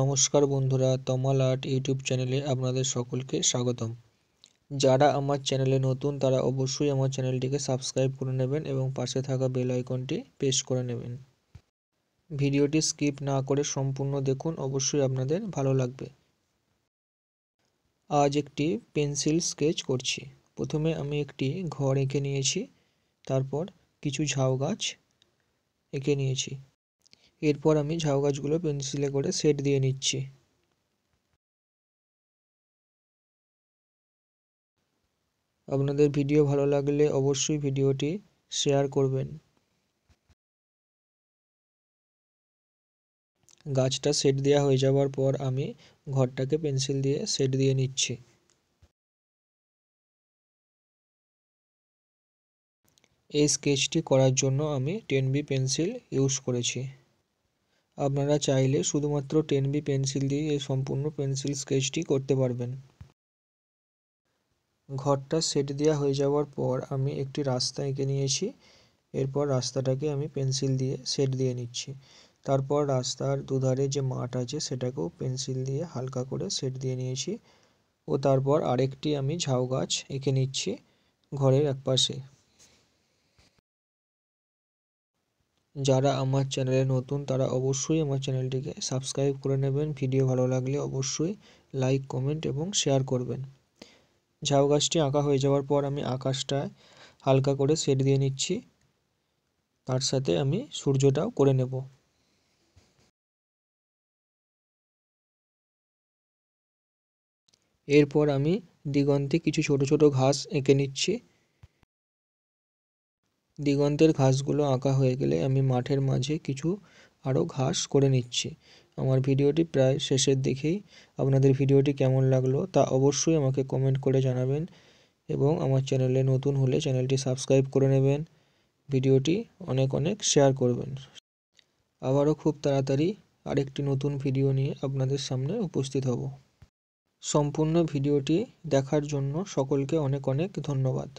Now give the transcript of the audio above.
নমস্কার বন্ধুরা তমাল art YouTube চ্যানেলে আপনাদের সকলকে স্বাগতম যারা আমার চ্যানেলে নতুন তারা অবশ্যই আমার চ্যানেলটিকে সাবস্ক্রাইব করে নেবেন এবং পাশে থাকা বেল আইকনটি প্রেস করে নেবেন ভিডিওটি স্কিপ না করে সম্পূর্ণ দেখুন অবশ্যই আপনাদের ভালো লাগবে আজ একটি পেন্সিল স্কেচ করছি প্রথমে আমি একটি ঘর এঁকে নিয়েছি তারপর কিছু ঝাউ গাছ এঁকে নিয়েছি এরপর আমি ঝাউ গাছগুলো পেন্সিলে করে শেড দিয়ে নিচ্ছি আপনাদের ভিডিও ভালো লাগলে অবশ্যই ভিডিওটি শেয়ার করবেন গাছটা শেড দেওয়া হয়ে যাওয়ার পর আমি ঘরটাকে পেন্সিল দিয়ে শেড দিয়ে নিচ্ছি এই স্কেচটি করার জন্য আমি টেন বি পেন্সিল ইউজ করেছি আপনারা চাইলে শুধুমাত্র টেন বি পেন্সিল দিয়ে এই সম্পূর্ণ পেন্সিল স্কেচটি করতে পারবেন ঘরটা সেট দেওয়া হয়ে যাওয়ার পর আমি একটি রাস্তা এঁকে নিয়েছি এরপর রাস্তাটাকে আমি পেন্সিল দিয়ে সেট দিয়ে নিচ্ছি তারপর রাস্তার দুধারে যে মাঠ আছে সেটাকেও পেন্সিল দিয়ে হালকা করে সেট দিয়ে নিয়েছি ও তারপর আরেকটি আমি ঝাউ গাছ এঁকে নিচ্ছি ঘরের একপাশে যারা আমার চ্যানেলে নতুন তারা অবশ্যই আমার চ্যানেলটিকে সাবস্ক্রাইব করে নেবেন ভিডিও ভালো লাগলে অবশ্যই লাইক কমেন্ট এবং শেয়ার করবেন ঝাউ গাছটি আঁকা হয়ে যাওয়ার পর আমি আকাশটা হালকা করে শেড দিয়ে নিচ্ছি তার সাথে আমি সূর্যটাও করে নেব এরপর আমি দিগন্তে কিছু ছোট ছোট ঘাস এঁকে নিচ্ছি দিগন্তের ঘাসগুলো আঁকা হয়ে গেলে আমি মাঠের মাঝে কিছু আরও ঘাস করে নিচ্ছি আমার ভিডিওটি প্রায় শেষের দিকেই আপনাদের ভিডিওটি কেমন লাগলো তা অবশ্যই আমাকে কমেন্ট করে জানাবেন এবং আমার চ্যানেলে নতুন হলে চ্যানেলটি সাবস্ক্রাইব করে নেবেন ভিডিওটি অনেক অনেক শেয়ার করবেন আবারও খুব তাড়াতাড়ি আরেকটি নতুন ভিডিও নিয়ে আপনাদের সামনে উপস্থিত হব সম্পূর্ণ ভিডিওটি দেখার জন্য সকলকে অনেক অনেক ধন্যবাদ